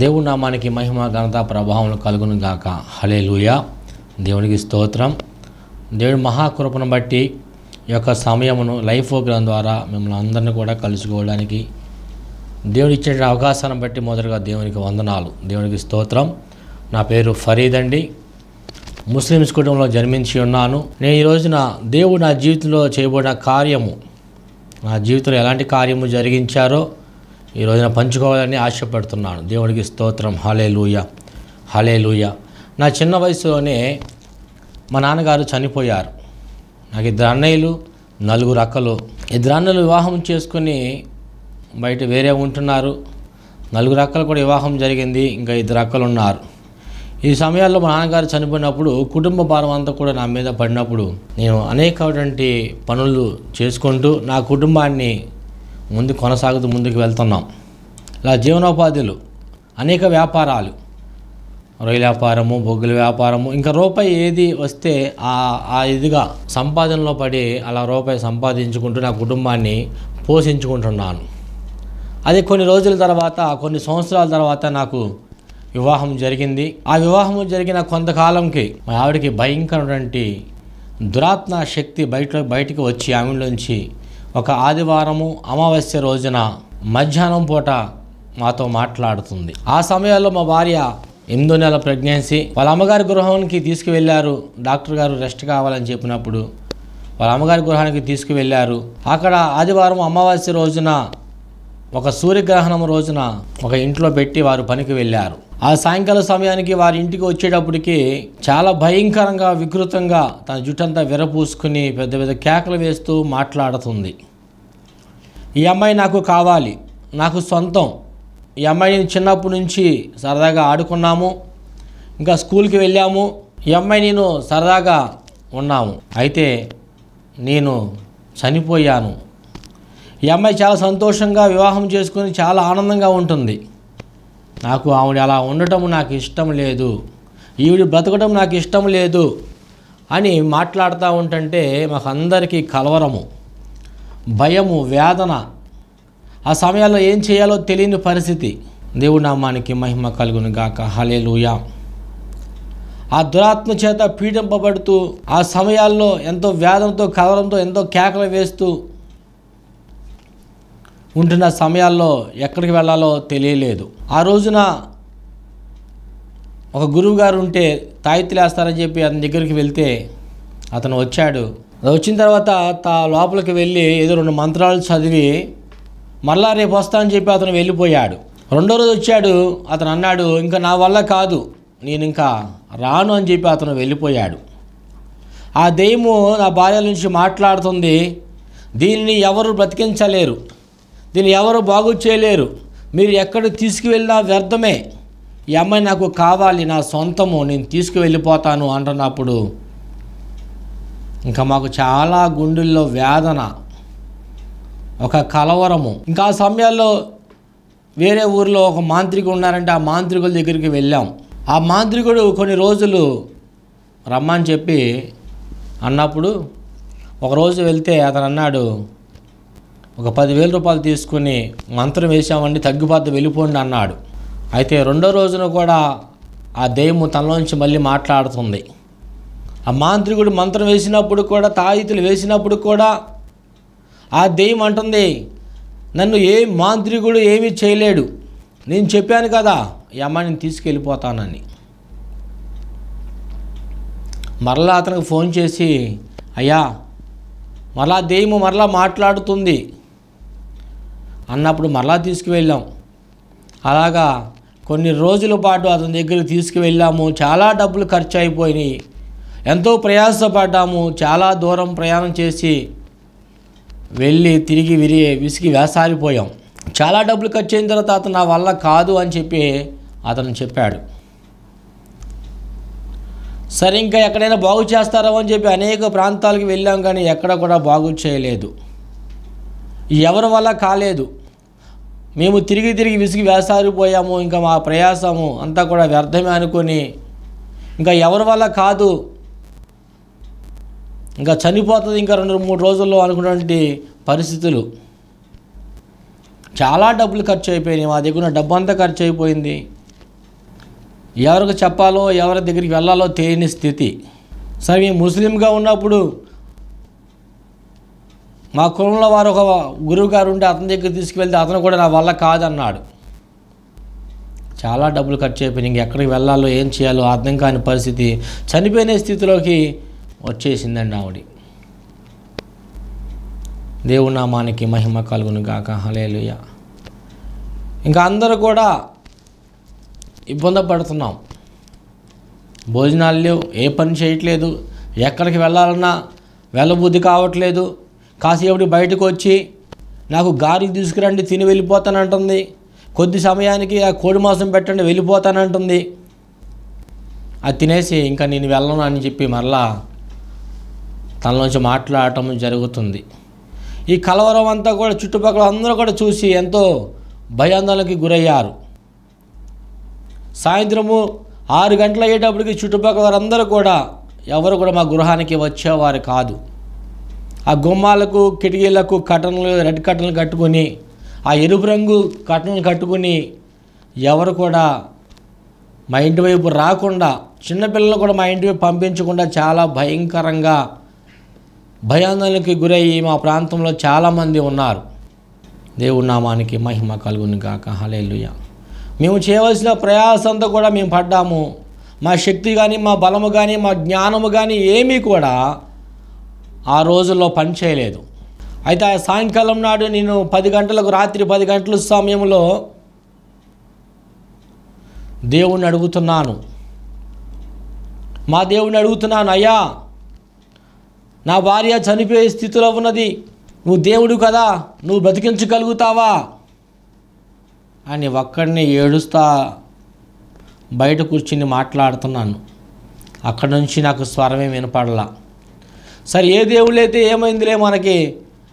దేవుడి నామానికి మహిమ ఘనత ప్రభావం కలుగును గాక హలే దేవునికి స్తోత్రం దేవుడి మహాకృపను బట్టి ఈ యొక్క సమయమును లైఫ్ ప్రోగ్రాం ద్వారా మిమ్మల్ని అందరిని కూడా కలుసుకోవడానికి దేవుడు ఇచ్చే అవకాశాన్ని బట్టి మొదటగా దేవునికి వందనాలు దేవునికి స్తోత్రం నా పేరు ఫరీద్ అండి ముస్లిమ్స్ కుటుంబంలో జన్మించి ఉన్నాను నేను ఈ రోజున దేవుడు నా జీవితంలో చేయబడిన కార్యము నా జీవితంలో ఎలాంటి కార్యము జరిగించారో ఈ రోజున పంచుకోవాలని ఆశపడుతున్నాను దేవుడికి స్తోత్రం హలే లూయ హలే లూయ నా చిన్న వయసులోనే మా నాన్నగారు చనిపోయారు నాకు ఇద్దరు అన్నయ్యలు నలుగురు అక్కలు ఇద్దరు అన్నలు వివాహం చేసుకుని బయట వేరే ఉంటున్నారు నలుగురు అక్కలు కూడా వివాహం జరిగింది ఇంకా ఇద్దరు అక్కలు ఉన్నారు ఈ సమయాల్లో మా నాన్నగారు చనిపోయినప్పుడు కుటుంబ భారం అంతా కూడా నా మీద పడినప్పుడు నేను అనేకటువంటి పనులు చేసుకుంటూ నా కుటుంబాన్ని ముందు కొనసాగుతూ ముందుకు వెళ్తున్నాం ఇలా జీవనోపాధులు అనేక వ్యాపారాలు రొయ్యల వ్యాపారము బొగ్గుల వ్యాపారము ఇంకా రూపాయి ఏది వస్తే ఆ ఇదిగా సంపాదనలో పడి అలా రూపాయి సంపాదించుకుంటూ నా కుటుంబాన్ని పోషించుకుంటున్నాను అది కొన్ని రోజుల తర్వాత కొన్ని సంవత్సరాల తర్వాత నాకు వివాహం జరిగింది ఆ వివాహము జరిగిన కొంతకాలంకి మా ఆవిడకి భయంకరమైనటువంటి దురాత్మ శక్తి బయట బయటికి వచ్చి ఆమెలోంచి ఒక ఆదివారము అమావాస్య రోజున మధ్యాహ్నం పూట మాతో మాట్లాడుతుంది ఆ సమయంలో మా భార్య ఎనిమిదో నెల ప్రెగ్నెన్సీ వాళ్ళ అమ్మగారి గృహానికి తీసుకువెళ్ళారు డాక్టర్ గారు రెస్ట్ కావాలని చెప్పినప్పుడు వాళ్ళ అమ్మగారి గృహానికి తీసుకువెళ్ళారు అక్కడ ఆదివారం అమావాస్య రోజున ఒక సూర్యగ్రహణం రోజున ఒక ఇంట్లో పెట్టి వారు పనికి వెళ్ళారు ఆ సాయంకాల సమయానికి వారి ఇంటికి వచ్చేటప్పటికి చాలా భయంకరంగా వికృతంగా తన జుట్టంతా విరపూసుకుని పెద్ద పెద్ద కేకలు వేస్తూ మాట్లాడుతుంది ఈ అమ్మాయి నాకు కావాలి నాకు సొంతం ఈ అమ్మాయిని చిన్నప్పటి నుంచి సరదాగా ఆడుకున్నాము ఇంకా స్కూల్కి వెళ్ళాము ఈ అమ్మాయి నేను సరదాగా ఉన్నాము అయితే నేను చనిపోయాను ఈ అమ్మాయి చాలా సంతోషంగా వివాహం చేసుకుని చాలా ఆనందంగా ఉంటుంది నాకు ఆవిడ అలా ఉండటం నాకు ఇష్టం లేదు ఈవిడ బ్రతకడం నాకు ఇష్టం లేదు అని మాట్లాడుతూ ఉంటుంటే మాకందరికీ కలవరము భయము వేదన ఆ సమయాల్లో ఏం చేయాలో తెలియని పరిస్థితి దేవుడు నామానికి మహిమ కలుగును గాక హలేలుయా ఆ దురాత్మ చేత పీడింపబడుతూ ఆ సమయాల్లో ఎంతో వేదనతో కలవరంతో ఎంతో కేకలు వేస్తూ ఉంటున్న సమయాల్లో ఎక్కడికి వెళ్ళాలో తెలియలేదు ఆ రోజున ఒక గురువుగారు ఉంటే తాయెత్తులేస్తారని చెప్పి అతని దగ్గరికి వెళ్తే అతను వచ్చాడు వచ్చిన తర్వాత తా లోపలికి వెళ్ళి ఏదో రెండు మంత్రాలు చదివి మరలా రేపు వస్తానని చెప్పి అతను వెళ్ళిపోయాడు రెండో రోజు వచ్చాడు అతను అన్నాడు ఇంకా నా వల్ల కాదు నేను ఇంకా రాను అని చెప్పి అతను వెళ్ళిపోయాడు ఆ దెయ్యము నా భార్య నుంచి మాట్లాడుతుంది దీనిని ఎవరు బ్రతికించలేరు దీన్ని ఎవరు బాగు చేయలేరు మీరు ఎక్కడ తీసుకువెళ్ళినా వ్యర్థమే ఈ అమ్మాయి నాకు కావాలి నా సొంతము నేను తీసుకువెళ్ళిపోతాను అంటున్నప్పుడు ఇంకా మాకు చాలా గుండెల్లో వేదన ఒక కలవరము ఇంకా ఆ సమయాల్లో వేరే ఊర్లో ఒక మాంత్రికుడు ఉన్నారంటే ఆ మాంత్రికుల దగ్గరికి వెళ్ళాం ఆ మాంత్రికుడు కొన్ని రోజులు రమ్మని చెప్పి అన్నప్పుడు ఒకరోజు వెళ్తే అతను అన్నాడు ఒక పదివేల రూపాయలు తీసుకుని మంత్రం వేశామండి తగ్గిపోద్ద వెళ్ళిపోండి అన్నాడు అయితే రెండో రోజున కూడా ఆ దెయ్యము తనలోంచి మళ్ళీ మాట్లాడుతుంది ఆ మాంత్రికుడు మంత్రం వేసినప్పుడు కూడా తాయితులు వేసినప్పుడు కూడా ఆ దెయ్యం అంటుంది నన్ను ఏ మాంత్రికుడు ఏమీ చేయలేడు నేను చెప్పాను కదా ఈ అమ్మాయిని తీసుకెళ్ళిపోతానని మరలా అతనికి ఫోన్ చేసి అయ్యా మరలా దెయ్యము మరలా మాట్లాడుతుంది అన్నప్పుడు మరలా తీసుకువెళ్ళాం అలాగా కొన్ని రోజుల పాటు అతని దగ్గరికి తీసుకువెళ్ళాము చాలా డబ్బులు ఖర్చు అయిపోయినాయి ఎంతో ప్రయాసపడ్డాము చాలా దూరం ప్రయాణం చేసి వెళ్ళి తిరిగి విరి విసిగి వేసారిపోయాం చాలా డబ్బులు ఖర్చు అయిన తర్వాత అతను నా వల్ల కాదు అని చెప్పి అతను చెప్పాడు సరే ఇంకా ఎక్కడైనా బాగు చేస్తారో అని చెప్పి అనేక ప్రాంతాలకు వెళ్ళాం కానీ ఎక్కడ కూడా బాగు చేయలేదు ఎవరి వల్ల కాలేదు మేము తిరిగి తిరిగి విసిగి వేసారిపోయాము ఇంకా మా ప్రయాసము అంతా కూడా వ్యర్థమే అనుకొని ఇంకా ఎవరి వల్ల కాదు ఇంకా చనిపోతుంది ఇంకా రెండు మూడు రోజుల్లో అనుకున్నటువంటి పరిస్థితులు చాలా డబ్బులు ఖర్చు అయిపోయినాయి మా దగ్గర డబ్బు అంతా ఖర్చు అయిపోయింది ఎవరికి చెప్పాలో ఎవరి దగ్గరికి వెళ్ళాలో తెలియని స్థితి సరే ముస్లింగా ఉన్నప్పుడు మా కులంలో వారు ఒక గురువు గారు ఉంటే అతని దగ్గర తీసుకువెళ్తే అతను కూడా నా వల్ల కాదన్నాడు చాలా డబ్బులు ఖర్చు ఇంక ఎక్కడికి వెళ్ళాలో ఏం చేయాలో అర్థం కాని పరిస్థితి చనిపోయిన స్థితిలోకి వచ్చేసిందండి ఆవిడ దేవునామానికి మహిమ కలుగును గాక హలేలుయ ఇంకా అందరూ కూడా ఇబ్బంది పడుతున్నాం భోజనాలు లేవు ఏ పని చేయట్లేదు ఎక్కడికి వెళ్ళాలన్నా వెళ్ళబుద్ధి కావట్లేదు కాసేపటి బయటకు వచ్చి నాకు గారికి తీసుకురండి తిని వెళ్ళిపోతానంటుంది కొద్ది సమయానికి ఆ కోడి మాంసం పెట్టండి వెళ్ళిపోతానంటుంది అది తినేసి ఇంకా నేను వెళ్ళను అని చెప్పి మరలా తనలోంచి మాట్లాడటం జరుగుతుంది ఈ కలవరం అంతా కూడా చుట్టుపక్కల అందరూ కూడా చూసి ఎంతో భయాందోళనకి గురయ్యారు సాయంత్రము ఆరు గంటలు అయ్యేటప్పటికి చుట్టుపక్కల వారందరూ కూడా ఎవరు కూడా మా గృహానికి వచ్చేవారు కాదు ఆ గుమ్మాలకు కిటికీలకు కటన్లు రెడ్ కటన్లు కట్టుకొని ఆ ఎరుపు రంగు కటన్లు కట్టుకొని ఎవరు కూడా మా ఇంటి వైపు రాకుండా చిన్నపిల్లలు కూడా మా ఇంటి వైపు పంపించకుండా చాలా భయంకరంగా భయాందోళనకి గురయ్యి మా ప్రాంతంలో చాలామంది ఉన్నారు దేవుడి నామానికి మహిమ కలుగుని కాక హలేలుయ మేము చేయవలసిన ప్రయాసంతో కూడా మేము పడ్డాము మా శక్తి కానీ మా బలము కానీ మా జ్ఞానము కానీ ఏమీ కూడా ఆ రోజుల్లో పని చేయలేదు అయితే ఆ సాయంకాలం నాడు నేను పది గంటలకు రాత్రి పది గంటల సమయంలో దేవుణ్ణి అడుగుతున్నాను మా దేవుణ్ణి అడుగుతున్నాను అయ్యా నా భార్య చనిపోయే స్థితిలో ఉన్నది నువ్వు దేవుడు కదా నువ్వు బ్రతికించగలుగుతావా అని ఒక్కడిని ఏడుస్తా బయట కూర్చుని మాట్లాడుతున్నాను అక్కడ నుంచి నాకు స్వరమే వినపడలా సరే ఏ అయితే ఏమైందిలే మనకి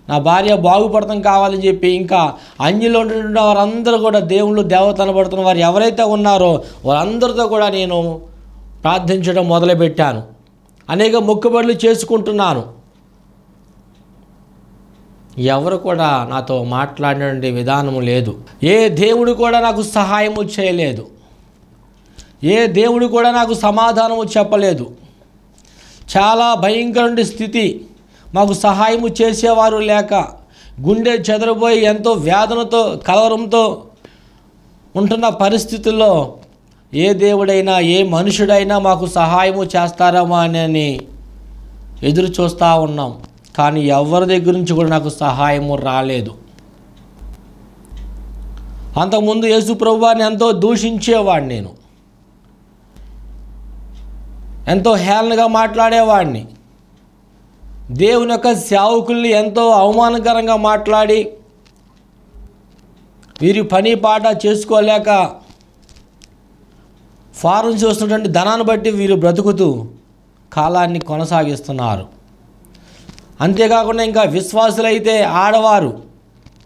నా భార్య బాగుపడతాం కావాలని చెప్పి ఇంకా అన్యులో ఉంటున్న వారందరూ కూడా దేవుళ్ళు దేవతలు పడుతున్న వారు ఎవరైతే ఉన్నారో వారందరితో కూడా నేను ప్రార్థించడం మొదలుపెట్టాను అనేక మొక్కుబడులు చేసుకుంటున్నాను ఎవరు కూడా నాతో మాట్లాడే విధానము లేదు ఏ దేవుడు కూడా నాకు సహాయము చేయలేదు ఏ దేవుడు కూడా నాకు సమాధానము చెప్పలేదు చాలా భయంకర స్థితి మాకు సహాయము చేసేవారు లేక గుండె చెదరబోయి ఎంతో వేదనతో కలవరంతో ఉంటున్న పరిస్థితుల్లో ఏ దేవుడైనా ఏ మనుషుడైనా మాకు సహాయము చేస్తారమా అని ఎదురు చూస్తూ ఉన్నాం కానీ ఎవరి దగ్గర నుంచి కూడా నాకు సహాయము రాలేదు అంతకుముందు యేసు ప్రభువాన్ని ఎంతో దూషించేవాడు నేను ఎంతో హేళనగా మాట్లాడేవాడిని దేవుని యొక్క సేవకుల్ని ఎంతో అవమానకరంగా మాట్లాడి వీరి పని పాట చేసుకోలేక ఫారం చూస్తున్నటువంటి ధనాన్ని బట్టి వీరు బ్రతుకుతూ కాలాన్ని కొనసాగిస్తున్నారు అంతేకాకుండా ఇంకా విశ్వాసులైతే ఆడవారు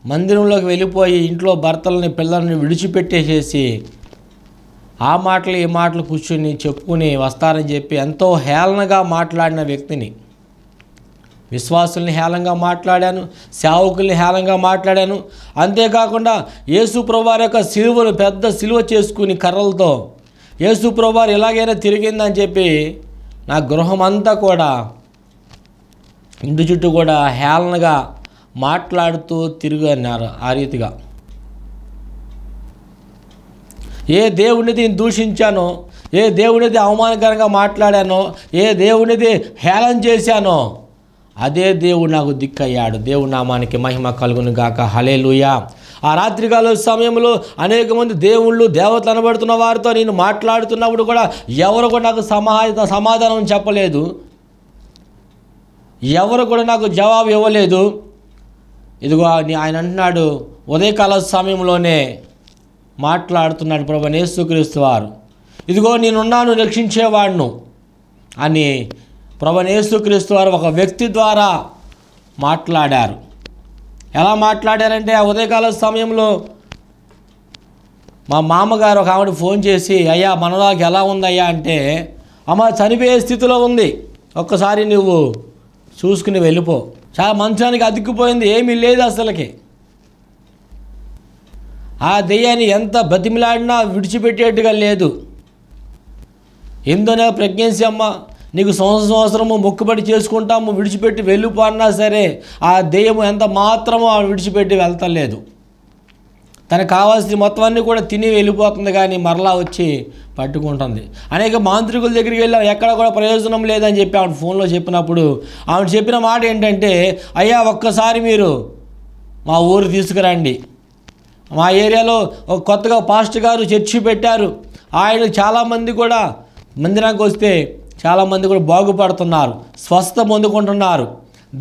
మందిరంలోకి వెళ్ళిపోయి ఇంట్లో భర్తలని పిల్లల్ని విడిచిపెట్టేసేసి ఆ మాటలు ఈ మాటలు కూర్చుని చెప్పుకుని వస్తారని చెప్పి ఎంతో హేళనగా మాట్లాడిన వ్యక్తిని విశ్వాసుల్ని హేళంగా మాట్లాడాను సేవకుల్ని హేళంగా మాట్లాడాను అంతేకాకుండా యేసుప్రభువారి యొక్క సిలువను పెద్ద సిలువ చేసుకుని కర్రలతో యేసుప్రభువారు ఎలాగైనా తిరిగిందని చెప్పి నా గృహం అంతా కూడా ఇంటి చుట్టూ కూడా హేళనగా మాట్లాడుతూ తిరుగు అన్నారు ఆ రీతిగా ఏ దేవునిది నేను దూషించానో ఏ దేవునిది అవమానకరంగా మాట్లాడానో ఏ దేవునిది హేళన చేశానో అదే దేవుడు నాకు దిక్కయ్యాడు దేవుడి నామానికి మహిమ కలుగును గాక హలేలుయా ఆ రాత్రికాల సమయంలో అనేక మంది దేవుళ్ళు దేవతలు అనబడుతున్న వారితో నేను మాట్లాడుతున్నప్పుడు కూడా ఎవరు కూడా నాకు సమా సమాధానం చెప్పలేదు ఎవరు కూడా నాకు జవాబు ఇవ్వలేదు ఇదిగో ఆయన అంటున్నాడు ఉదయకాల సమయంలోనే మాట్లాడుతున్నాడు ప్రభు నేసుక్రీస్తు వారు ఇదిగో నేనున్నాను రక్షించేవాడును అని ప్రభు నేసుక్రీస్తు వారు ఒక వ్యక్తి ద్వారా మాట్లాడారు ఎలా మాట్లాడారంటే ఆ ఉదయకాల సమయంలో మా మామగారు ఒక ఆవిడ ఫోన్ చేసి అయ్యా మనలాగ ఎలా ఉందయ్యా అంటే అమ్మ చనిపోయే స్థితిలో ఉంది ఒక్కసారి నువ్వు చూసుకుని వెళ్ళిపో చాలా మంచానికి అతికిపోయింది ఏమీ లేదు అసలుకి ఆ దెయ్యాన్ని ఎంత బతిమిలాడినా విడిచిపెట్టేట్టుగా లేదు ఎందునో ప్రెగ్నెన్సీ అమ్మ నీకు సంవత్సరం సంవత్సరము మొక్కుబడి చేసుకుంటాము విడిచిపెట్టి వెళ్ళిపోన్నా సరే ఆ దెయ్యము ఎంత మాత్రమో ఆమె విడిచిపెట్టి వెళ్తలేదు తనకు కావాల్సిన మొత్తాన్ని కూడా తిని వెళ్ళిపోతుంది కానీ మరలా వచ్చి పట్టుకుంటుంది అనేక మాంత్రికుల దగ్గరికి వెళ్ళాం ఎక్కడ కూడా ప్రయోజనం లేదని చెప్పి ఆవిడ ఫోన్లో చెప్పినప్పుడు ఆవిడ చెప్పిన మాట ఏంటంటే అయ్యా ఒక్కసారి మీరు మా ఊరు తీసుకురండి మా ఏరియాలో ఒక కొత్తగా పాస్టర్ గారు చర్చి పెట్టారు ఆయన చాలామంది కూడా మందిరానికి వస్తే చాలామంది కూడా బాగుపడుతున్నారు స్వస్థ పొందుకుంటున్నారు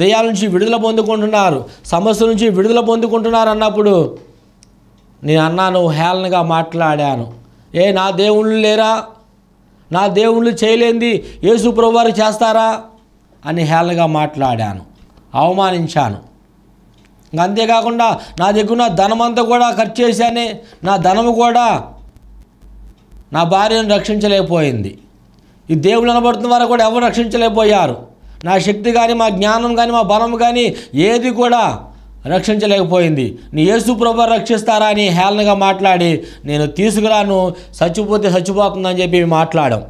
దయాల నుంచి విడుదల పొందుకుంటున్నారు సమస్య నుంచి విడుదల పొందుకుంటున్నారు అన్నప్పుడు నేను అన్నాను హేళనగా మాట్లాడాను ఏ నా దేవుళ్ళు లేరా నా దేవుళ్ళు చేయలేంది ఏ ప్రభువారు చేస్తారా అని హేళనగా మాట్లాడాను అవమానించాను అంతేకాకుండా నా దగ్గర ధనం అంతా కూడా ఖర్చు చేశానే నా ధనము కూడా నా భార్యను రక్షించలేకపోయింది ఈ దేవుడు అనబడుతున్న వారు కూడా ఎవరు రక్షించలేకపోయారు నా శక్తి కానీ మా జ్ఞానం కానీ మా బలం కానీ ఏది కూడా రక్షించలేకపోయింది నీ యేసు ప్రభు రక్షిస్తారా అని హేళనగా మాట్లాడి నేను తీసుకురాను చచ్చిపోతే చచ్చిపోతుందని చెప్పి మాట్లాడాం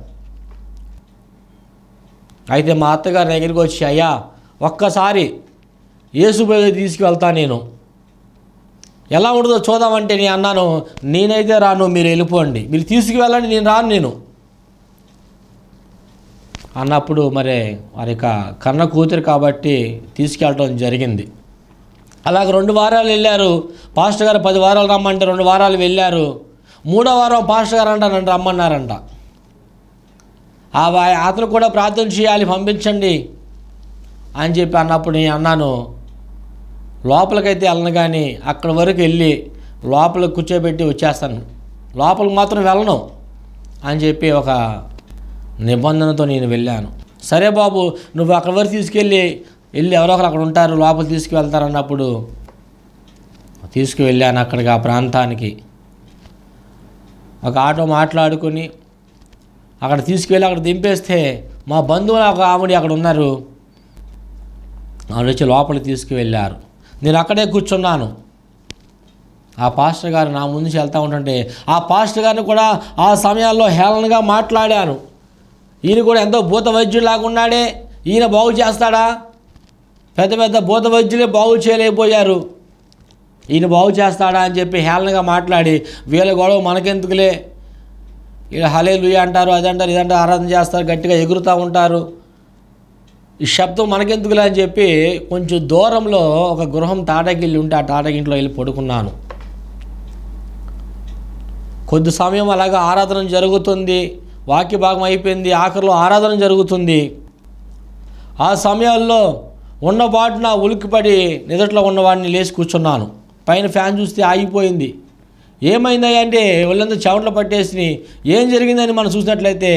అయితే మా అత్తగారి దగ్గరికి వచ్చి అయ్యా ఒక్కసారి ఏసుబోయి తీసుకువెళ్తా నేను ఎలా ఉండదో చూద్దామంటే నేను అన్నాను నేనైతే రాను మీరు వెళ్ళిపోండి మీరు తీసుకువెళ్ళండి నేను రాను నేను అన్నప్పుడు మరి వారి యొక్క కన్న కూతురు కాబట్టి తీసుకెళ్ళడం జరిగింది అలాగ రెండు వారాలు వెళ్ళారు పాస్టర్ గారు పది వారాలు రమ్మంటే రెండు వారాలు వెళ్ళారు మూడో వారం పాస్టర్ గారు అంట నన్ను రమ్మన్నారంట ఆ అతను కూడా ప్రార్థన చేయాలి పంపించండి అని చెప్పి అన్నప్పుడు నేను అన్నాను లోపలికైతే వెళ్ళను కానీ అక్కడ వరకు వెళ్ళి లోపల కూర్చోబెట్టి వచ్చేస్తాను లోపలికి మాత్రం వెళ్ళను అని చెప్పి ఒక నిబంధనతో నేను వెళ్ళాను సరే బాబు నువ్వు అక్కడ వరకు తీసుకెళ్ళి వెళ్ళి ఎవరో ఒకరు అక్కడ ఉంటారు లోపల తీసుకువెళ్తారన్నప్పుడు తీసుకువెళ్ళాను అక్కడికి ఆ ప్రాంతానికి ఒక ఆటో మాట్లాడుకొని అక్కడ తీసుకువెళ్ళి అక్కడ దింపేస్తే మా బంధువులు ఒక ఆవిడ అక్కడ ఉన్నారు ఆవిడ వచ్చి లోపలికి తీసుకువెళ్ళారు నేను అక్కడే కూర్చున్నాను ఆ పాస్టర్ గారు నా ముందు వెళ్తూ ఉంటుంటే ఆ పాస్టర్ గారిని కూడా ఆ సమయాల్లో హేళనగా మాట్లాడాను ఈయన కూడా ఎంతో భూత వైద్యులాగా ఉన్నాడే ఈయన బాగు చేస్తాడా పెద్ద పెద్ద భూత వైద్యులే బాగు చేయలేకపోయారు ఈయన బాగు చేస్తాడా అని చెప్పి హేళనగా మాట్లాడి వీళ్ళ గొడవ మనకెందుకులే ఇలా హలే లుయ్య అంటారు అదంటారు ఇదంటారు ఆరాధన చేస్తారు గట్టిగా ఎగురుతూ ఉంటారు ఈ శబ్దం మనకెందుకులే అని చెప్పి కొంచెం దూరంలో ఒక గృహం తాటాకిల్లు ఉంటే ఆ తాటగింట్లో వెళ్ళి పడుకున్నాను కొద్ది సమయం అలాగా ఆరాధన జరుగుతుంది వాక్య భాగం అయిపోయింది ఆఖరిలో ఆరాధన జరుగుతుంది ఆ సమయాల్లో నా ఉలిక్కిపడి నిదట్లో ఉన్నవాడిని లేచి కూర్చున్నాను పైన ఫ్యాన్ చూస్తే ఆగిపోయింది ఏమైందయ్యా అంటే ఒళ్ళంతా చెవుట్లో పట్టేసి ఏం జరిగిందని మనం చూసినట్లయితే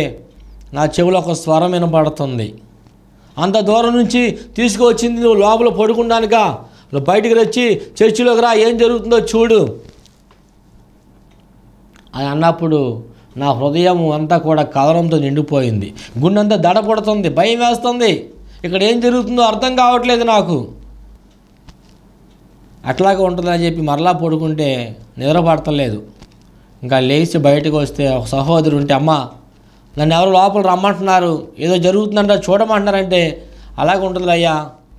నా చెవులో ఒక స్వరం వినపడుతుంది అంత దూరం నుంచి తీసుకువచ్చింది నువ్వు లోపల పడుకుండానిక బయటికి వచ్చి చర్చిలోకి రా ఏం జరుగుతుందో చూడు అని అన్నప్పుడు నా హృదయం అంతా కూడా కలరంతో నిండిపోయింది గుండెంతా దడపడుతుంది భయం వేస్తుంది ఇక్కడ ఏం జరుగుతుందో అర్థం కావట్లేదు నాకు అట్లాగే ఉంటుందని చెప్పి మరలా పడుకుంటే నిద్రపడతలేదు ఇంకా లేచి బయటకు వస్తే ఒక సహోదరు ఉంటే అమ్మ నన్ను ఎవరు లోపల రమ్మంటున్నారు ఏదో జరుగుతుందంట చూడమంటున్నారంటే అలాగే ఉంటుంది అయ్యా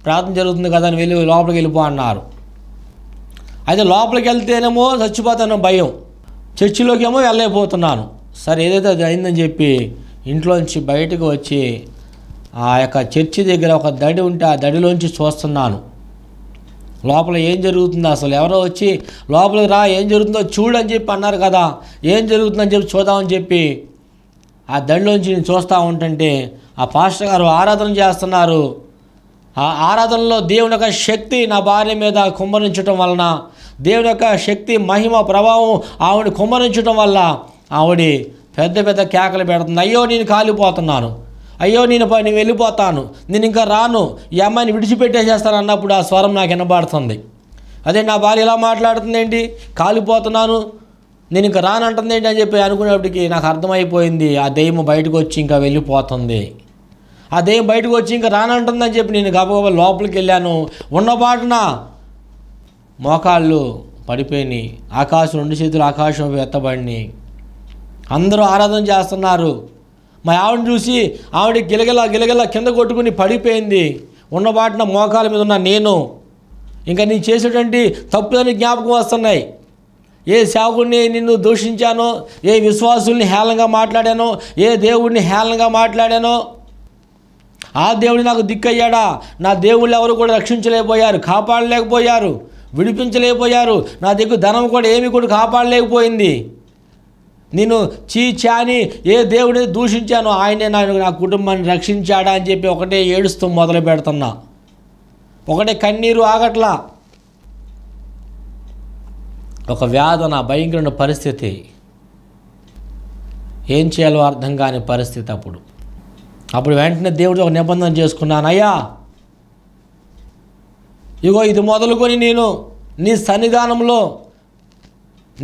ప్రార్థన జరుగుతుంది కదా అని వెళ్ళి లోపలికి వెళ్ళిపో అన్నారు అయితే లోపలికి వెళ్తేనేమో చచ్చిపోతాను భయం చర్చిలోకి ఏమో వెళ్ళలేకపోతున్నాను సరే ఏదైతే అది అయిందని చెప్పి ఇంట్లోంచి బయటకు వచ్చి ఆ యొక్క చర్చి దగ్గర ఒక దడి ఉంటే ఆ దడిలోంచి చూస్తున్నాను లోపల ఏం జరుగుతుంది అసలు ఎవరో వచ్చి లోపలికి రా ఏం జరుగుతుందో చూడని చెప్పి అన్నారు కదా ఏం జరుగుతుందని చెప్పి చూద్దామని చెప్పి ఆ దళ్ళలోంచి నేను చూస్తూ ఉంటుంటే ఆ పాస్టర్ గారు ఆరాధన చేస్తున్నారు ఆ ఆరాధనలో దేవుని యొక్క శక్తి నా భార్య మీద కుమ్మరించడం వలన దేవుని యొక్క శక్తి మహిమ ప్రభావం ఆవిడ కుమ్మరించడం వల్ల ఆవిడ పెద్ద పెద్ద కేకలు పెడుతుంది అయ్యో నేను కాలిపోతున్నాను అయ్యో నేను నేను వెళ్ళిపోతాను నేను ఇంకా రాను ఈ అమ్మాయిని విడిచిపెట్టేసేస్తాను అన్నప్పుడు ఆ స్వరం నాకు వినబడుతుంది అదే నా భార్య ఇలా మాట్లాడుతుంది ఏంటి కాలిపోతున్నాను నేను ఇంకా రానంటుంది ఏంటి అని చెప్పి అనుకునేప్పటికి నాకు అర్థమైపోయింది ఆ దెయ్యం బయటకు వచ్చి ఇంకా వెళ్ళిపోతుంది ఆ దెయ్యం బయటకు వచ్చి ఇంకా రానంటుందని చెప్పి నేను గబగబా లోపలికి వెళ్ళాను ఉన్నపాటున మోకాళ్ళు పడిపోయినాయి ఆకాశం రెండు చేతులు ఆకాశం ఎత్తబడిని అందరూ ఆరాధన చేస్తున్నారు మా ఆవిడని చూసి ఆవిడ గిలగల గిలగల కింద కొట్టుకుని పడిపోయింది ఉన్నపాటున మోకాల మీద ఉన్న నేను ఇంకా నీ చేసేటువంటి తప్పులని జ్ఞాపకం వస్తున్నాయి ఏ సేవకుడిని నిన్ను దూషించానో ఏ విశ్వాసుల్ని హేళనగా మాట్లాడానో ఏ దేవుడిని హేళనగా మాట్లాడానో ఆ దేవుడు నాకు దిక్కయ్యాడా నా దేవుళ్ళు ఎవరు కూడా రక్షించలేకపోయారు కాపాడలేకపోయారు విడిపించలేకపోయారు నా దగ్గర ధనం కూడా ఏమి కూడా కాపాడలేకపోయింది నేను చీ చాని ఏ దేవుడిని దూషించాను ఆయనే నా నా కుటుంబాన్ని రక్షించాడా అని చెప్పి ఒకటే ఏడుస్తూ మొదలు పెడుతున్నా ఒకటే కన్నీరు ఆగట్లా ఒక వ్యాధన భయంకరమైన పరిస్థితి ఏం చేయాలో అర్థం కాని పరిస్థితి అప్పుడు అప్పుడు వెంటనే దేవుడు ఒక నిబంధన చేసుకున్నాను అయ్యా ఇగో ఇది మొదలుకొని నేను నీ సన్నిధానంలో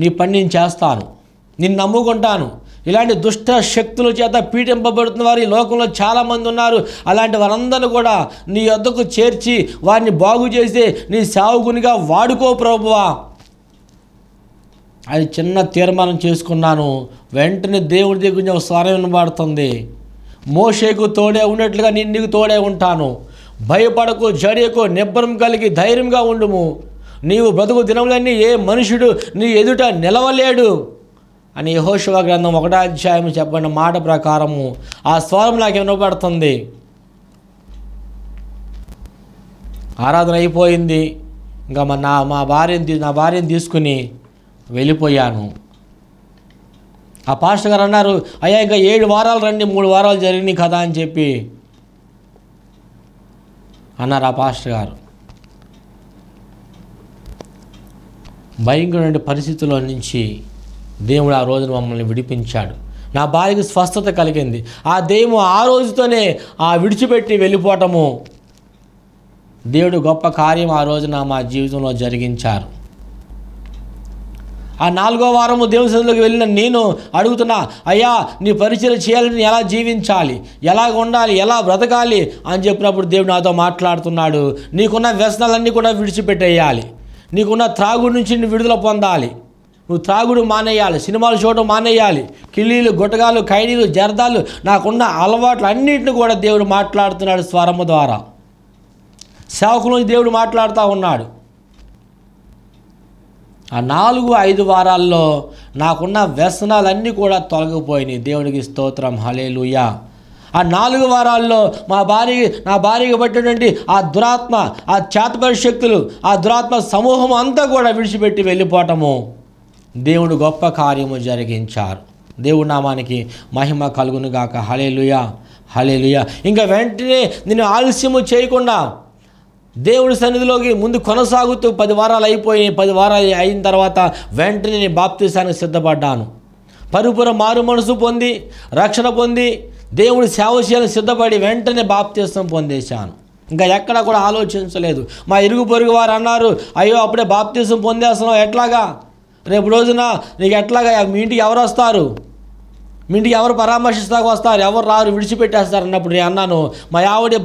నీ పని నేను చేస్తాను నిన్ను నమ్ముకుంటాను ఇలాంటి దుష్ట శక్తుల చేత పీడింపబడుతున్న వారు ఈ లోకంలో చాలామంది ఉన్నారు అలాంటి వారందరూ కూడా నీ వద్దకు చేర్చి వారిని బాగు చేసి నీ సావుగునిగా వాడుకో ప్రభువా అది చిన్న తీర్మానం చేసుకున్నాను వెంటనే దేవుడి దగ్గర నుంచి ఒక స్వరం వినబడుతుంది మోషేకు తోడే ఉన్నట్లుగా నేను నీకు తోడే ఉంటాను భయపడకు జడియకు నిబ్బరం కలిగి ధైర్యంగా ఉండుము నీవు బ్రతుకు దినములన్నీ ఏ మనుషుడు నీ ఎదుట నిలవలేడు అని యహోశివ గ్రంథం ఒకటో అధ్యాయం చెప్పిన మాట ప్రకారము ఆ స్వరం నాకు వినబడుతుంది ఆరాధన అయిపోయింది ఇంకా మా నా మా భార్యని నా భార్యను తీసుకుని వెళ్ళిపోయాను ఆ పాస్టర్ గారు అన్నారు అయ్యా ఇంకా ఏడు వారాలు రండి మూడు వారాలు జరిగినాయి కదా అని చెప్పి అన్నారు ఆ పాస్టర్ గారు భయంకర పరిస్థితుల్లో నుంచి దేవుడు ఆ రోజున మమ్మల్ని విడిపించాడు నా భార్యకు స్వస్థత కలిగింది ఆ దేవు ఆ రోజుతోనే ఆ విడిచిపెట్టి వెళ్ళిపోవటము దేవుడు గొప్ప కార్యం ఆ రోజున మా జీవితంలో జరిగించారు ఆ నాలుగో వారము దేవుని సన్నిధిలోకి వెళ్ళిన నేను అడుగుతున్నా అయ్యా నీ పరిచయం చేయాలని ఎలా జీవించాలి ఎలా ఉండాలి ఎలా బ్రతకాలి అని చెప్పినప్పుడు దేవుడు నాతో మాట్లాడుతున్నాడు నీకున్న వ్యసనాలన్నీ కూడా విడిచిపెట్టేయాలి నీకున్న త్రాగుడి నుంచి విడుదల పొందాలి నువ్వు త్రాగుడు మానేయాలి సినిమాలు చూడటం మానేయాలి కిళ్ళీలు గుటగాలు ఖైడీలు జర్దాలు నాకున్న అలవాట్లు అన్నింటిని కూడా దేవుడు మాట్లాడుతున్నాడు స్వరము ద్వారా సేవకులు దేవుడు మాట్లాడుతూ ఉన్నాడు ఆ నాలుగు ఐదు వారాల్లో నాకున్న వ్యసనాలన్నీ కూడా తొలగిపోయినాయి దేవునికి స్తోత్రం హలేలుయా ఆ నాలుగు వారాల్లో మా భార్య నా భార్యకి పట్టినటువంటి ఆ దురాత్మ ఆ చేతపరి శక్తులు ఆ దురాత్మ సమూహం అంతా కూడా విడిచిపెట్టి వెళ్ళిపోవటము దేవుడు గొప్ప కార్యము జరిగించారు దేవుడు నామానికి మహిమ కలుగునుగాక హలేలుయా హలేలుయా ఇంకా వెంటనే నేను ఆలస్యము చేయకుండా దేవుడి సన్నిధిలోకి ముందు కొనసాగుతూ పది వారాలు అయిపోయి పది వారాలు అయిన తర్వాత వెంటనే నేను బాప్తీసానికి సిద్ధపడ్డాను పరుపుర మారు మనసు పొంది రక్షణ పొంది దేవుడి సేవ చేయాలని సిద్ధపడి వెంటనే బాప్తీసం పొందేశాను ఇంకా ఎక్కడా కూడా ఆలోచించలేదు మా ఇరుగు పొరుగు వారు అన్నారు అయ్యో అప్పుడే బాప్తీసం పొందేస్తున్నావు ఎట్లాగా రేపు రోజున నీకు ఎట్లాగా మీ ఇంటికి ఎవరు వస్తారు మీ ఇంటికి ఎవరు పరామర్శిస్తాకు వస్తారు ఎవరు రారు విడిచిపెట్టేస్తారు అన్నప్పుడు నేను అన్నాను మా ఆవిడ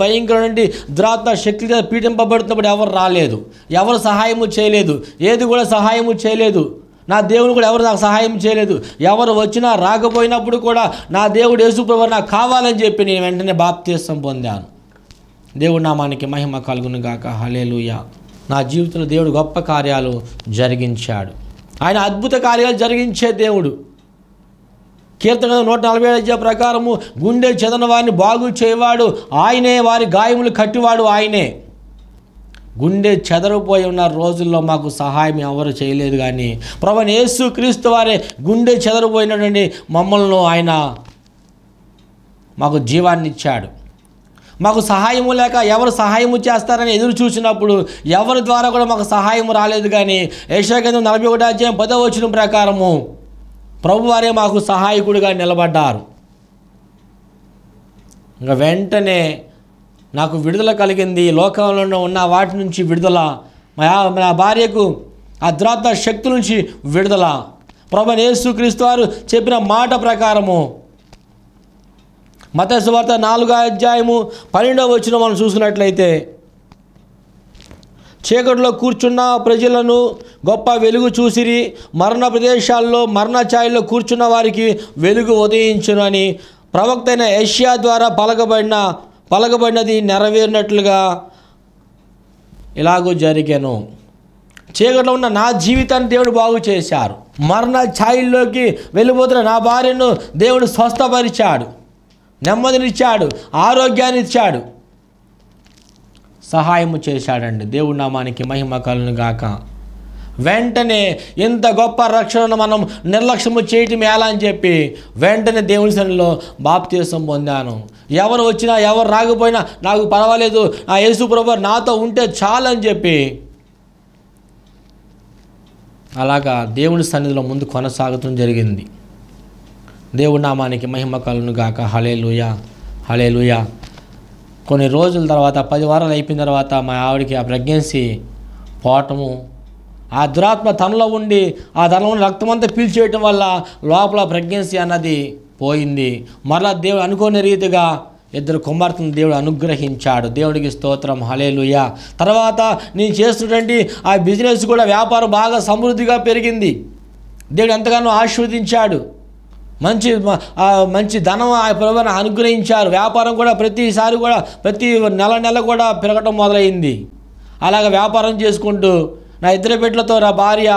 నుండి దురాత్మ శక్తి పీడింపబడుతున్నప్పుడు ఎవరు రాలేదు ఎవరు సహాయము చేయలేదు ఏది కూడా సహాయము చేయలేదు నా దేవుడు కూడా ఎవరు నాకు సహాయం చేయలేదు ఎవరు వచ్చినా రాకపోయినప్పుడు కూడా నా దేవుడు యేసుప్రభు నాకు కావాలని చెప్పి నేను వెంటనే బాప్తీసం పొందాను దేవుడు నామానికి మహిమ కలుగును గాక హలేలుయ నా జీవితంలో దేవుడు గొప్ప కార్యాలు జరిగించాడు ఆయన అద్భుత కార్యాలు జరిగించే దేవుడు కీర్తన నూట నలభై ఐదు ప్రకారము గుండె చెదన వారిని బాగు చేయవాడు ఆయనే వారి గాయములు కట్టివాడు ఆయనే గుండె చెదరపోయి ఉన్న రోజుల్లో మాకు సహాయం ఎవరు చేయలేదు కానీ ప్రభా యేసు క్రీస్తు వారే గుండె చెదరపోయినటువంటి మమ్మల్ని ఆయన మాకు జీవాన్ని ఇచ్చాడు మాకు సహాయము లేక ఎవరు సహాయము చేస్తారని ఎదురు చూసినప్పుడు ఎవరి ద్వారా కూడా మాకు సహాయం రాలేదు కానీ యశాగంధం నలభై ఒకటి అధ్యాయం పదవచనం ప్రకారము ప్రభువారే మాకు సహాయకుడిగా నిలబడ్డారు ఇంకా వెంటనే నాకు విడుదల కలిగింది లోకంలో ఉన్న వాటి నుంచి విడుదల మా భార్యకు అద్రాత శక్తి నుంచి విడుదల ప్రభు క్రీస్తు వారు చెప్పిన మాట ప్రకారము మతస్వార్త నాలుగో అధ్యాయము పన్నెండవ వచ్చిన మనం చూసినట్లయితే చీకటిలో కూర్చున్న ప్రజలను గొప్ప వెలుగు చూసిరి మరణ ప్రదేశాల్లో మరణ ఛాయల్లో కూర్చున్న వారికి వెలుగు ఉదయించునని ప్రవక్త అయిన ఏషియా ద్వారా పలకబడిన పలకబడినది నెరవేరినట్లుగా ఇలాగూ జరిగాను చీకట్లో ఉన్న నా జీవితాన్ని దేవుడు బాగు చేశారు మరణ ఛాయల్లోకి వెళ్ళిపోతున్న నా భార్యను దేవుడు స్వస్థపరిచాడు నెమ్మదినిచ్చాడు ఆరోగ్యాన్ని ఇచ్చాడు సహాయము చేశాడండి దేవుడి నామానికి మహిమ కలను గాక వెంటనే ఇంత గొప్ప రక్షణను మనం నిర్లక్ష్యము చేయటం ఎలా అని చెప్పి వెంటనే దేవుని సన్నిలో బాప్తీసం పొందాను ఎవరు వచ్చినా ఎవరు రాకపోయినా నాకు పర్వాలేదు ఆ యేసు ప్రభు నాతో ఉంటే చాలు అని చెప్పి అలాగా దేవుని సన్నిధిలో ముందు కొనసాగటం జరిగింది దేవుడి నామానికి మహిమ కలను గాక హలేలుయా హలేలుయా కొన్ని రోజుల తర్వాత పది వారాలు అయిపోయిన తర్వాత మా ఆవిడకి ఆ ప్రెగ్నెన్సీ పోవటము ఆ దురాత్మ తనలో ఉండి ఆ తనలో ఉండి రక్తమంతా పీల్చేయటం వల్ల లోపల ప్రెగ్నెన్సీ అన్నది పోయింది మరలా దేవుడు అనుకోని రీతిగా ఇద్దరు కుమార్తెను దేవుడు అనుగ్రహించాడు దేవుడికి స్తోత్రం హలేలుయ తర్వాత నేను చేస్తున్నటువంటి ఆ బిజినెస్ కూడా వ్యాపారం బాగా సమృద్ధిగా పెరిగింది దేవుడు ఎంతగానో ఆశీర్వదించాడు మంచి మంచి ధనం ఆ ప్రభుని అనుగ్రహించారు వ్యాపారం కూడా ప్రతిసారి కూడా ప్రతి నెల నెల కూడా పెరగటం మొదలైంది అలాగ వ్యాపారం చేసుకుంటూ నా ఇద్దరు బిడ్డలతో నా భార్య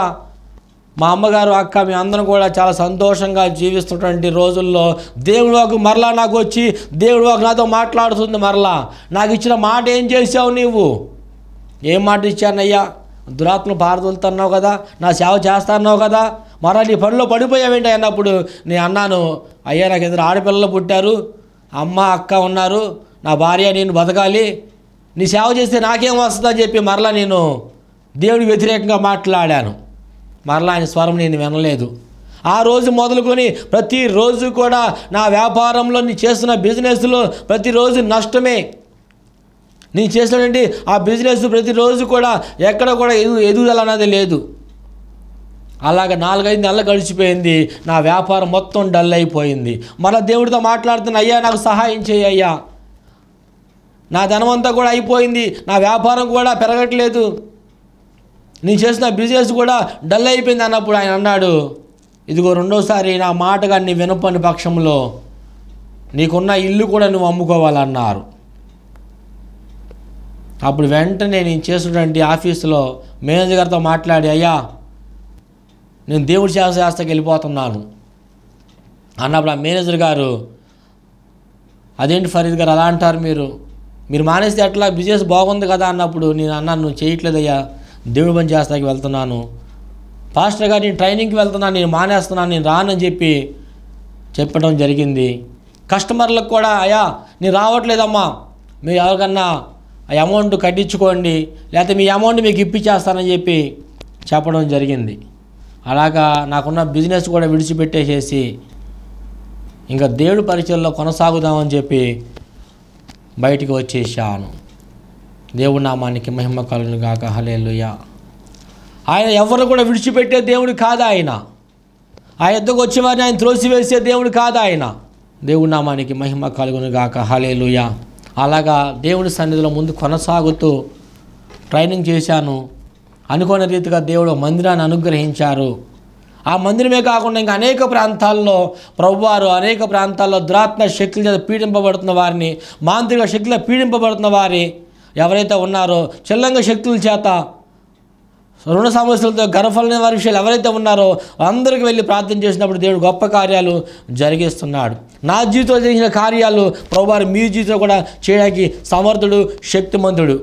మా అమ్మగారు అక్క మీ అందరం కూడా చాలా సంతోషంగా జీవిస్తున్నటువంటి రోజుల్లో దేవుడు ఒక మరలా నాకు వచ్చి దేవుడు ఒక నాతో మాట్లాడుతుంది మరలా నాకు ఇచ్చిన మాట ఏం చేసావు నీవు ఏం మాట ఇచ్చానయ్యా దురాత్మ భారత కదా నా సేవ చేస్తాన్నావు కదా మరి నీ పనిలో పడిపోయావేంటి అన్నప్పుడు నేను అన్నాను అయ్యా నాకు ఇద్దరు ఆడపిల్లలు పుట్టారు అమ్మ అక్క ఉన్నారు నా భార్య నేను బతకాలి నీ సేవ చేస్తే నాకేం వస్తుందని చెప్పి మరలా నేను దేవుడి వ్యతిరేకంగా మాట్లాడాను మరలా ఆయన స్వరం నేను వినలేదు ఆ రోజు మొదలుకొని ప్రతిరోజు కూడా నా వ్యాపారంలో నీ చేస్తున్న బిజినెస్లో ప్రతిరోజు నష్టమే నేను చేసినటువంటి ఆ బిజినెస్ ప్రతిరోజు కూడా ఎక్కడ కూడా ఎదు ఎదుగుదల అనేది లేదు అలాగ నాలుగైదు నెలలు గడిచిపోయింది నా వ్యాపారం మొత్తం డల్ అయిపోయింది మన దేవుడితో మాట్లాడుతున్న అయ్యా నాకు సహాయం చేయి అయ్యా నా ధనమంతా కూడా అయిపోయింది నా వ్యాపారం కూడా పెరగట్లేదు నేను చేసిన బిజినెస్ కూడా డల్ అయిపోయింది అన్నప్పుడు ఆయన అన్నాడు ఇదిగో రెండోసారి నా మాటగా నీ వినపని పక్షంలో నీకున్న ఇల్లు కూడా నువ్వు అమ్ముకోవాలన్నారు అప్పుడు వెంటనే నేను చేసినటువంటి ఆఫీసులో మేనేజర్ గారితో మాట్లాడి అయ్యా నేను దేవుడి సేవ శాస్త్రకి వెళ్ళిపోతున్నాను అన్నప్పుడు ఆ మేనేజర్ గారు అదేంటి ఫరీద్ గారు అలా అంటారు మీరు మీరు మానేస్తే అట్లా బిజినెస్ బాగుంది కదా అన్నప్పుడు నేను అన్నాను నువ్వు చేయట్లేదయ్యా దేవుడి పని చేస్తాకి వెళ్తున్నాను పాస్టర్ గారు నేను ట్రైనింగ్కి వెళ్తున్నాను నేను మానేస్తున్నాను నేను రానని చెప్పి చెప్పడం జరిగింది కస్టమర్లకు కూడా అయ్యా నేను రావట్లేదమ్మా మీరు ఎవరికన్నా ఆ అమౌంట్ కట్టించుకోండి లేకపోతే మీ అమౌంట్ మీకు ఇప్పించేస్తానని చెప్పి చెప్పడం జరిగింది అలాగా నాకున్న బిజినెస్ కూడా విడిచిపెట్టేసేసి ఇంకా దేవుడి పరిచయంలో కొనసాగుదామని చెప్పి బయటికి వచ్చేసాను దేవుడి నామానికి మహిమ కలను గాక హలేలుయ ఆయన ఎవరు కూడా విడిచిపెట్టే దేవుడు కాదా ఆయన ఆ ఎద్దకు వచ్చేవారిని ఆయన త్రోసివేసే దేవుడు కాదా ఆయన దేవుడి నామానికి మహిమ కలుగును గాక హలేలుయ అలాగా దేవుడి సన్నిధిలో ముందు కొనసాగుతూ ట్రైనింగ్ చేశాను అనుకోని రీతిగా దేవుడు మందిరాన్ని అనుగ్రహించారు ఆ మందిరమే కాకుండా ఇంకా అనేక ప్రాంతాల్లో ప్రభువారు అనేక ప్రాంతాల్లో దురాత్మ శక్తుల చేత పీడింపబడుతున్న వారిని మాంత్రిక శక్తుల పీడింపబడుతున్న వారి ఎవరైతే ఉన్నారో చెల్లంగ శక్తుల చేత రుణ సమస్యలతో గర్భఫలమైన వారి విషయాలు ఎవరైతే ఉన్నారో అందరికీ వెళ్ళి ప్రార్థన చేసినప్పుడు దేవుడు గొప్ప కార్యాలు జరిగిస్తున్నాడు నా జీవితంలో జరిగిన కార్యాలు ప్రభువారు మీ జీవితంలో కూడా చేయడానికి సమర్థుడు శక్తిమంతుడు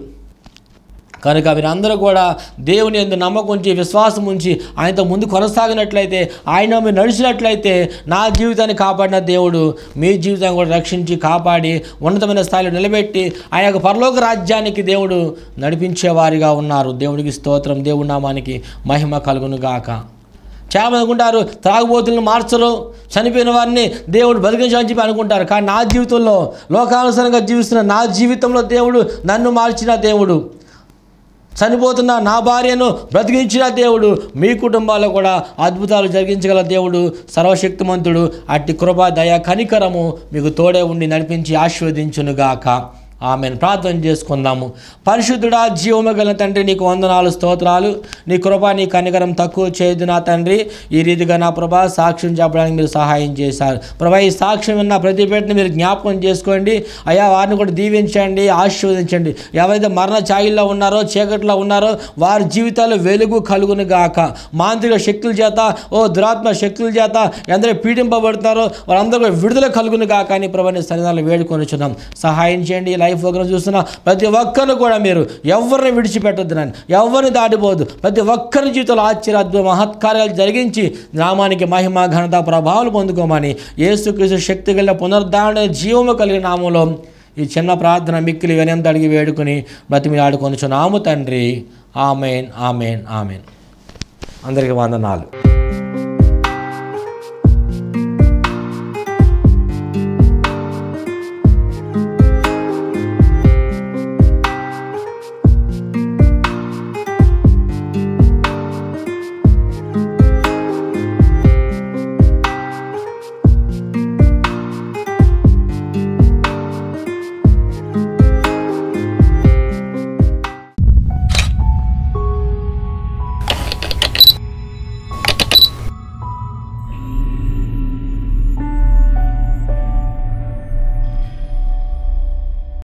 కనుక వీరందరూ కూడా దేవుని ఎందు నమ్మకం ఉంచి విశ్వాసం ఉంచి ఆయనతో ముందు కొనసాగినట్లయితే ఆయన మీరు నడిచినట్లయితే నా జీవితాన్ని కాపాడిన దేవుడు మీ జీవితాన్ని కూడా రక్షించి కాపాడి ఉన్నతమైన స్థాయిలో నిలబెట్టి ఆ యొక్క పరలోక రాజ్యానికి దేవుడు నడిపించేవారిగా ఉన్నారు దేవుడికి స్తోత్రం దేవుడి నామానికి మహిమ కలుగునుగాక చాలా అనుకుంటారు త్రాగుబోతులను మార్చరు చనిపోయిన వారిని దేవుడు బతికించాలని చెప్పి అనుకుంటారు కానీ నా జీవితంలో లోకానుసరంగా జీవిస్తున్న నా జీవితంలో దేవుడు నన్ను మార్చిన దేవుడు చనిపోతున్న నా భార్యను బ్రతికించిన దేవుడు మీ కుటుంబాల్లో కూడా అద్భుతాలు జరిగించగల దేవుడు సర్వశక్తిమంతుడు అట్టి కృప దయ కనికరము మీకు తోడే ఉండి నడిపించి ఆశీర్వదించునుగాక ఆమెను ప్రార్థన చేసుకుందాము పరిశుద్ధుడా జీవము గల తండ్రి నీకు వందనాలు స్తోత్రాలు నీ కృప నీ కనికరం తక్కువ చేయదు నా తండ్రి ఈ రీతిగా నా ప్రభా సాక్ష్యం చెప్పడానికి మీరు సహాయం చేశారు ప్రభా ఈ సాక్ష్యం విన్న ప్రతి బిడ్డను మీరు జ్ఞాపకం చేసుకోండి అయ్యా వారిని కూడా దీవించండి ఆశీర్వదించండి ఎవరైతే మరణ ఛాయిల్లో ఉన్నారో చీకట్లో ఉన్నారో వారి జీవితాలు వెలుగు కలుగును గాక మాంత్రిక శక్తుల చేత ఓ దురాత్మ శక్తుల చేత ఎందరో పీడింపబడతారో వారందరూ విడుదల కలుగును గాక అని ప్రభాని సన్నిధానాలు వేడుకొని సహాయం చేయండి లైఫ్ లైఫ్ ప్రోగ్రామ్ చూస్తున్న ప్రతి ఒక్కరిని కూడా మీరు ఎవరిని విడిచిపెట్టొద్దు నన్ను ఎవరిని దాటిపోదు ప్రతి ఒక్కరి జీవితంలో ఆశ్చర్యాద్భుత మహత్కార్యాలు జరిగించి నామానికి మహిమ ఘనత ప్రభావాలు పొందుకోమని ఏసుక్రీస్తు శక్తి కలిగిన పునరుద్ధరణ జీవము కలిగిన నామంలో ఈ చిన్న ప్రార్థన మిక్కిలి వెనంత అడిగి వేడుకుని బతిమిలాడుకొని చున్నాము తండ్రి ఆమెన్ ఆమెన్ ఆమెన్ అందరికీ వందనాలు